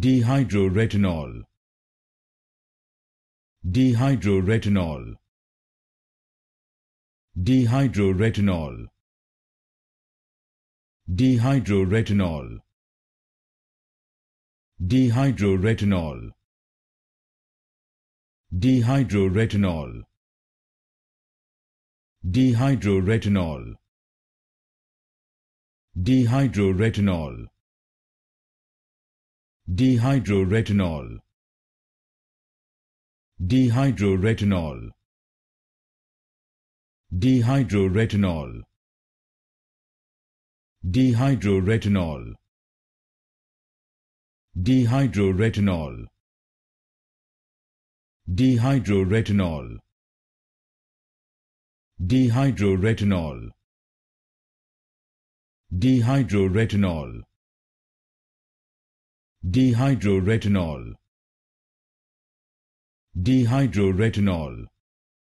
dehydroretinol dehydroretinol dehydroretinol dehydroretinol dehydroretinol dehydroretinol dehydroretinol dehydroretinol dehydroretinol dehydroretinol dehydroretinol dehydroretinol dehydroretinol dehydroretinol dehydroretinol dehydroretinol dehydroretinol dehydroretinol